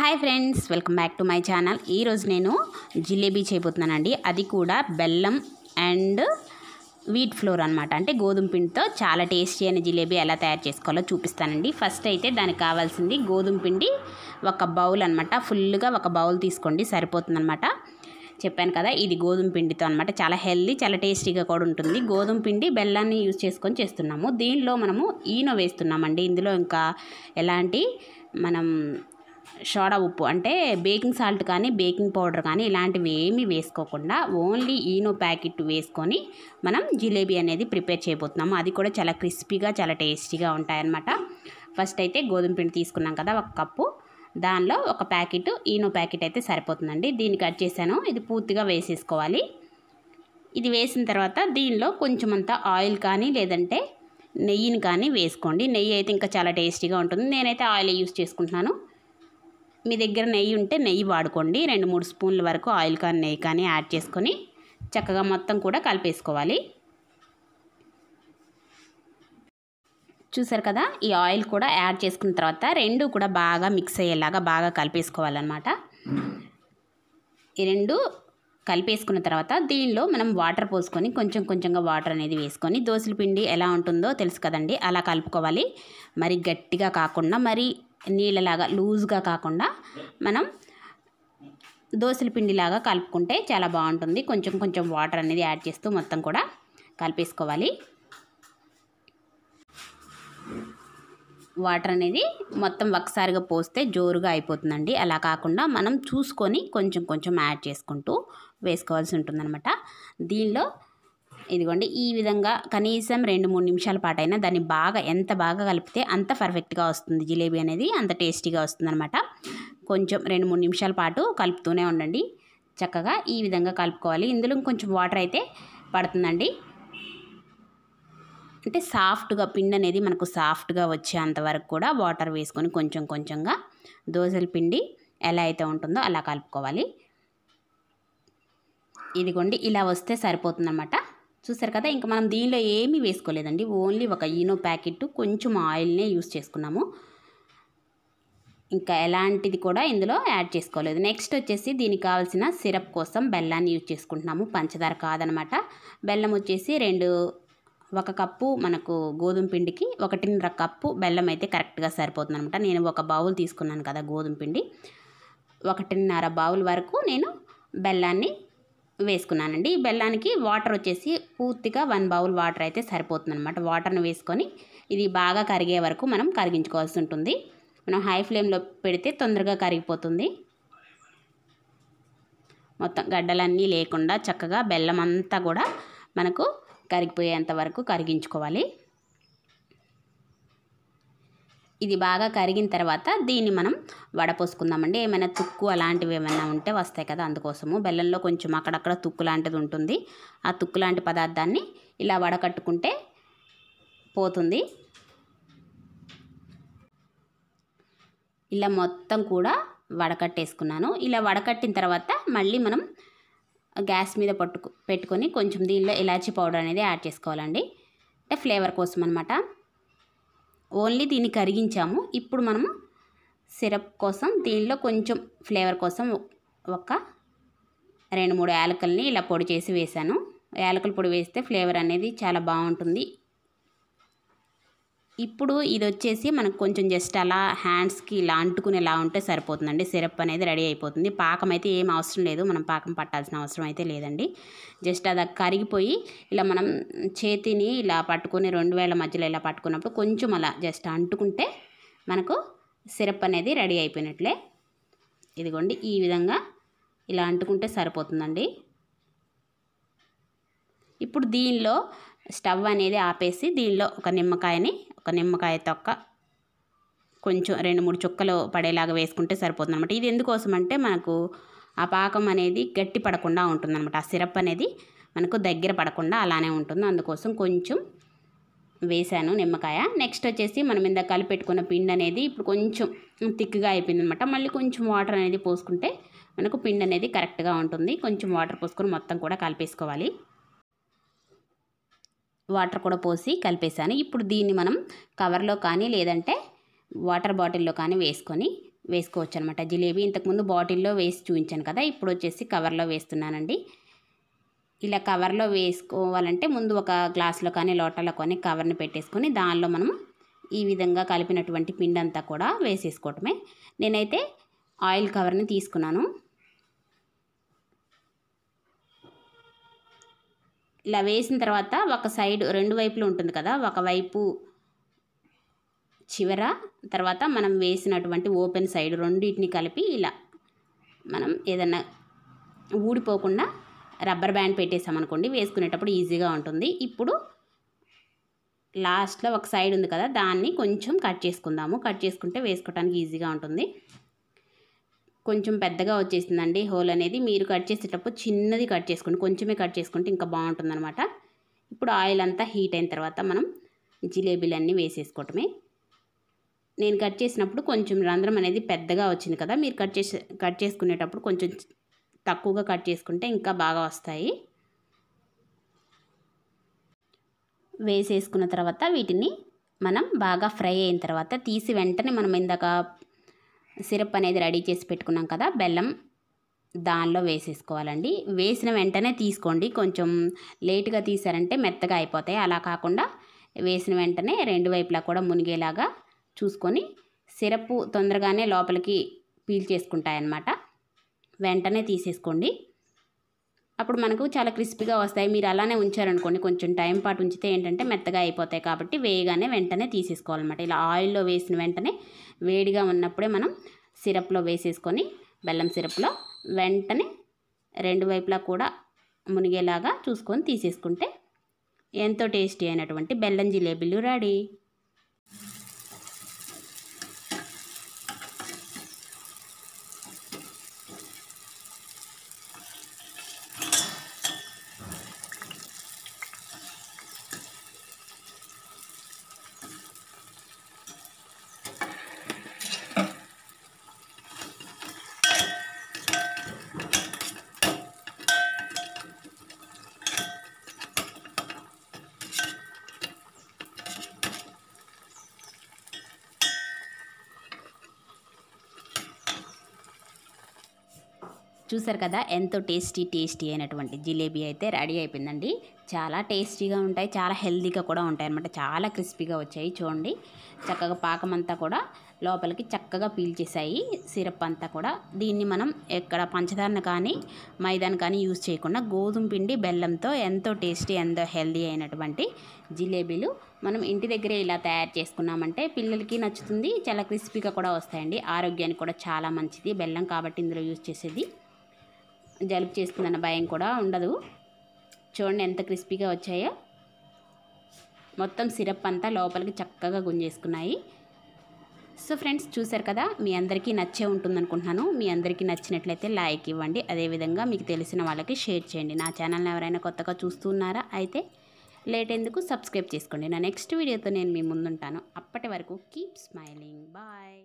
hi friends welcome back to my channel ఈరోజు నేను జిలేబీ చేయబోతున్నానండి అది కూడా బెల్లం అండ్ వీట్ ఫ్లోర్ అనమాట అంటే గోధుమ పిండితో చాలా టేస్టీ అయిన జిలేబీ ఎలా తయారు చేసుకోవాలో చూపిస్తానండి ఫస్ట్ అయితే దానికి కావాల్సింది గోధుమ పిండి ఒక బౌల్ అనమాట ఫుల్గా ఒక బౌల్ తీసుకోండి సరిపోతుందనమాట చెప్పాను కదా ఇది గోధుమ పిండితో అనమాట చాలా హెల్దీ చాలా టేస్టీగా కూడా ఉంటుంది గోధుమ పిండి బెల్లాన్ని యూజ్ చేసుకొని చేస్తున్నాము దీనిలో మనము ఈనో వేస్తున్నామండి ఇందులో ఇంకా ఎలాంటి మనం సోడా ఉప్పు అంటే బేకింగ్ సాల్ట్ కానీ బేకింగ్ పౌడర్ కానీ ఇలాంటివి ఏమీ వేసుకోకుండా ఓన్లీ ఈనో ప్యాకెట్ వేసుకొని మనం జిలేబీ అనేది ప్రిపేర్ చేయబోతున్నాము అది కూడా చాలా క్రిస్పీగా చాలా టేస్టీగా ఉంటాయన్నమాట ఫస్ట్ అయితే గోధుమ పిండి తీసుకున్నాం కదా ఒక కప్పు దానిలో ఒక ప్యాకెట్ ఈనో ప్యాకెట్ అయితే సరిపోతుందండి దీన్ని కట్ చేశాను ఇది పూర్తిగా వేసేసుకోవాలి ఇది వేసిన తర్వాత దీనిలో కొంచెం అంత ఆయిల్ కానీ లేదంటే నెయ్యిని కానీ వేసుకోండి నెయ్యి అయితే ఇంకా చాలా టేస్టీగా ఉంటుంది నేనైతే ఆయిల్ యూస్ చేసుకుంటున్నాను మీ దగ్గర నెయ్యి ఉంటే నెయ్యి వాడుకోండి రెండు మూడు స్పూన్ల వరకు ఆయిల్ కానీ నెయ్యి కానీ యాడ్ చేసుకొని చక్కగా మొత్తం కూడా కలిపేసుకోవాలి చూసారు కదా ఈ ఆయిల్ కూడా యాడ్ చేసుకున్న తర్వాత రెండు కూడా బాగా మిక్స్ అయ్యేలాగా బాగా కలిపేసుకోవాలన్నమాట ఈ రెండు కలిపేసుకున్న తర్వాత దీనిలో మనం వాటర్ పోసుకొని కొంచెం కొంచెంగా వాటర్ అనేది వేసుకొని దోశల పిండి ఎలా ఉంటుందో తెలుసు కదండి అలా కలుపుకోవాలి మరి గట్టిగా కాకుండా మరి నీళ్ళలాగా లూజ్గా కాకుండా మనం దోశల పిండిలాగా కలుపుకుంటే చాలా బాగుంటుంది కొంచెం కొంచెం వాటర్ అనేది యాడ్ చేస్తూ మొత్తం కూడా కలిపేసుకోవాలి వాటర్ అనేది మొత్తం ఒకసారిగా పోస్తే జోరుగా అయిపోతుందండి అలా కాకుండా మనం చూసుకొని కొంచెం కొంచెం యాడ్ చేసుకుంటూ వేసుకోవాల్సి ఉంటుందన్నమాట దీనిలో ఇదిగోండి ఈ విధంగా కనీసం రెండు మూడు నిమిషాల పాటైనా దాన్ని బాగా ఎంత బాగా కలిపితే అంత పర్ఫెక్ట్గా వస్తుంది జిలేబీ అనేది అంత టేస్టీగా వస్తుందన్నమాట కొంచెం రెండు మూడు నిమిషాల పాటు కలుపుతూనే ఉండండి చక్కగా ఈ విధంగా కలుపుకోవాలి ఇందులో కొంచెం వాటర్ అయితే పడుతుందండి అంటే సాఫ్ట్గా పిండి అనేది మనకు సాఫ్ట్గా వచ్చేంత వరకు కూడా వాటర్ వేసుకొని కొంచెం కొంచెంగా దోశల పిండి ఎలా అయితే ఉంటుందో అలా కలుపుకోవాలి ఇదిగోండి ఇలా వస్తే సరిపోతుందన్నమాట చూసారు కదా ఇంకా మనం దీనిలో ఏమీ వేసుకోలేదండి ఓన్లీ ఒక ఈనో ప్యాకెట్ కొంచెం ఆయిల్నే యూస్ చేసుకున్నాము ఇంకా ఎలాంటిది కూడా ఇందులో యాడ్ చేసుకోలేదు నెక్స్ట్ వచ్చేసి దీనికి కావాల్సిన సిరప్ కోసం బెల్లాన్ని యూజ్ చేసుకుంటున్నాము పంచదార కాదనమాట బెల్లం వచ్చేసి రెండు ఒక కప్పు మనకు గోధుమ పిండికి ఒకటిన్నర కప్పు బెల్లం అయితే కరెక్ట్గా సరిపోతుంది అనమాట నేను ఒక బౌల్ తీసుకున్నాను కదా గోధుమ పిండి ఒకటిన్నర బౌల్ వరకు నేను బెల్లాన్ని వేసుకున్నానండి బెల్లానికి వాటర్ వచ్చేసి పూర్తిగా వన్ బౌల్ వాటర్ అయితే సరిపోతుంది అనమాట వాటర్ని వేసుకొని ఇది బాగా కరిగే వరకు మనం కరిగించుకోవాల్సి ఉంటుంది మనం హై ఫ్లేమ్లో పెడితే తొందరగా కరిగిపోతుంది మొత్తం గడ్డలన్నీ లేకుండా చక్కగా బెల్లం అంతా కూడా మనకు కరిగిపోయేంత వరకు కరిగించుకోవాలి ఇది బాగా కరిగిన తర్వాత దీన్ని మనం వడపోసుకుందామండి ఏమైనా తుక్కు అలాంటివి ఏమైనా ఉంటే వస్తాయి కదా అందుకోసము బెల్లంలో కొంచెం అక్కడక్కడ తుక్కు లాంటిది ఉంటుంది ఆ తుక్కు లాంటి పదార్థాన్ని ఇలా వడకట్టుకుంటే పోతుంది ఇలా మొత్తం కూడా వడకట్టేసుకున్నాను ఇలా వడకట్టిన తర్వాత మళ్ళీ మనం గ్యాస్ మీద పట్టుకు పెట్టుకొని కొంచెం దీనిలో ఇలాచీ పౌడర్ అనేది యాడ్ చేసుకోవాలండి అంటే ఫ్లేవర్ కోసం అనమాట ఓన్లీ దీన్ని కరిగించాము ఇప్పుడు మనము సిరప్ కోసం దీనిలో కొంచెం ఫ్లేవర్ కోసం ఒక రెండు మూడు యాలకల్ని ఇలా పొడి చేసి వేశాను యాలకల పొడి వేస్తే ఫ్లేవర్ అనేది చాలా బాగుంటుంది ఇప్పుడు ఇది వచ్చేసి మనకు కొంచెం జస్ట్ అలా హ్యాండ్స్కి ఇలా అంటుకునేలా ఉంటే సరిపోతుందండి సిరప్ అనేది రెడీ అయిపోతుంది పాకం అయితే ఏం అవసరం లేదు మనం పాకం పట్టాల్సిన అవసరం అయితే లేదండి జస్ట్ అది కరిగిపోయి ఇలా మనం చేతిని ఇలా పట్టుకొని రెండు వేల మధ్యలో ఇలా పట్టుకున్నప్పుడు కొంచెం అలా జస్ట్ అంటుకుంటే మనకు సిరప్ అనేది రెడీ అయిపోయినట్లే ఇదిగోండి ఈ విధంగా ఇలా అంటుకుంటే సరిపోతుందండి ఇప్పుడు దీనిలో స్టవ్ అనేది ఆపేసి దీనిలో ఒక నిమ్మకాయని ఒక నిమ్మకాయ తొక్క కొంచెం రెండు మూడు చుక్కలు పడేలాగా వేసుకుంటే సరిపోతుంది అనమాట ఇది ఎందుకోసం అంటే మనకు ఆ పాకం అనేది గట్టి పడకుండా ఉంటుందన్నమాట ఆ సిరప్ అనేది మనకు దగ్గర పడకుండా అలానే ఉంటుంది అందుకోసం కొంచెం వేసాను నిమ్మకాయ నెక్స్ట్ వచ్చేసి మనం ఇందాక కలిపెట్టుకున్న పిండి అనేది ఇప్పుడు కొంచెం థిక్గా అయిపోయింది అనమాట మళ్ళీ కొంచెం వాటర్ అనేది పోసుకుంటే మనకు పిండి అనేది కరెక్ట్గా ఉంటుంది కొంచెం వాటర్ పోసుకొని మొత్తం కూడా కలిపేసుకోవాలి వాటర్ కూడా పోసి కలిపేసాను ఇప్పుడు దీన్ని మనం కవర్లో కానీ లేదంటే వాటర్ బాటిల్లో కానీ వేసుకొని వేసుకోవచ్చు అనమాట జిలేబీ ఇంతకుముందు బాటిల్లో వేసి చూపించాను కదా ఇప్పుడు వచ్చేసి కవర్లో వేస్తున్నానండి ఇలా కవర్లో వేసుకోవాలంటే ముందు ఒక గ్లాస్లో కానీ లోటలో కానీ కవర్ని పెట్టేసుకొని దానిలో మనం ఈ విధంగా కలిపినటువంటి పిండి అంతా కూడా వేసేసుకోవటమే నేనైతే ఆయిల్ కవర్ని తీసుకున్నాను ఇలా వేసిన తర్వాత ఒక సైడ్ రెండు వైపులు ఉంటుంది కదా ఒకవైపు చివర తర్వాత మనం వేసినటువంటి ఓపెన్ సైడ్ రెండింటిని కలిపి ఇలా మనం ఏదన్నా ఊడిపోకుండా రబ్బర్ బ్యాండ్ పెట్టేసామనుకోండి వేసుకునేటప్పుడు ఈజీగా ఉంటుంది ఇప్పుడు లాస్ట్లో ఒక సైడ్ ఉంది కదా దాన్ని కొంచెం కట్ చేసుకుందాము కట్ చేసుకుంటే వేసుకోవడానికి ఈజీగా ఉంటుంది కొంచెం పెద్దగా వచ్చేసిందండి హోల్ అనేది మీరు కట్ చేసేటప్పుడు చిన్నది కట్ చేసుకోండి కొంచెమే కట్ చేసుకుంటే ఇంకా బాగుంటుందన్నమాట ఇప్పుడు ఆయిల్ అంతా హీట్ అయిన తర్వాత మనం జిలేబీలన్నీ వేసేసుకోవటమే నేను కట్ చేసినప్పుడు కొంచెం రంధ్రం అనేది పెద్దగా వచ్చింది కదా మీరు కట్ చేసే కట్ చేసుకునేటప్పుడు కొంచెం తక్కువగా కట్ చేసుకుంటే ఇంకా బాగా వస్తాయి వేసేసుకున్న తర్వాత వీటిని మనం బాగా ఫ్రై అయిన తర్వాత తీసి వెంటనే మనం ఇందాక సిరప్ అనేది రెడీ చేసి పెట్టుకున్నాం కదా బెల్లం దానిలో వేసేసుకోవాలండి వేసిన వెంటనే తీసుకోండి కొంచెం లేటుగా తీసారంటే మెత్తగా అయిపోతాయి అలా కాకుండా వేసిన వెంటనే రెండు వైపులా కూడా మునిగేలాగా చూసుకొని సిరప్ తొందరగానే లోపలికి పీల్ చేసుకుంటాయన్నమాట వెంటనే తీసేసుకోండి అప్పుడు మనకు చాలా క్రిస్పీగా వస్తాయి మీరు అలానే ఉంచారనుకోండి కొంచెం టైం పాటు ఉంచితే ఏంటంటే మెత్తగా అయిపోతాయి కాబట్టి వేయగానే వెంటనే తీసేసుకోవాలన్నమాట ఇలా ఆయిల్లో వేసిన వెంటనే వేడిగా ఉన్నప్పుడే మనం సిరప్లో వేసేసుకొని బెల్లం సిరప్లో వెంటనే రెండు వైపులా కూడా మునిగేలాగా చూసుకొని తీసేసుకుంటే ఎంతో టేస్టీ అయినటువంటి బెల్లం జిలేబీలు రెడీ చూసారు కదా ఎంతో టేస్టీ టేస్టీ అయినటువంటి జిలేబీ అయితే రెడీ అయిపోయిందండి చాలా టేస్టీగా ఉంటాయి చాలా హెల్తీగా కూడా ఉంటాయి అనమాట చాలా క్రిస్పీగా వచ్చాయి చూడండి చక్కగా పాకం అంతా కూడా లోపలికి చక్కగా పీల్చేసాయి సిరప్ అంతా కూడా దీన్ని మనం ఎక్కడ పంచదారణ కానీ మైదాన్ కానీ యూజ్ చేయకుండా గోధుమ పిండి బెల్లంతో ఎంతో టేస్టీ ఎంతో హెల్దీ అయినటువంటి జిలేబీలు మనం ఇంటి దగ్గరే ఇలా తయారు చేసుకున్నామంటే పిల్లలకి నచ్చుతుంది చాలా క్రిస్పీగా కూడా వస్తాయండి ఆరోగ్యానికి కూడా చాలా మంచిది బెల్లం కాబట్టి ఇందులో యూజ్ చేసేది జలుపు చేస్తుందన్న భయం కూడా ఉండదు చూడండి ఎంత క్రిస్పీగా వచ్చాయో మొత్తం సిరప్ అంతా లోపలికి చక్కగా గుంజేసుకున్నాయి సో ఫ్రెండ్స్ చూసారు కదా మీ అందరికీ నచ్చే ఉంటుంది అనుకుంటున్నాను మీ అందరికీ నచ్చినట్లయితే లైక్ ఇవ్వండి అదేవిధంగా మీకు తెలిసిన వాళ్ళకి షేర్ చేయండి నా ఛానల్ని ఎవరైనా కొత్తగా చూస్తున్నారా అయితే లేట్ ఎందుకు సబ్స్క్రైబ్ చేసుకోండి నా నెక్స్ట్ వీడియోతో నేను మీ ముందుంటాను అప్పటి వరకు కీప్ స్మైలింగ్ బాయ్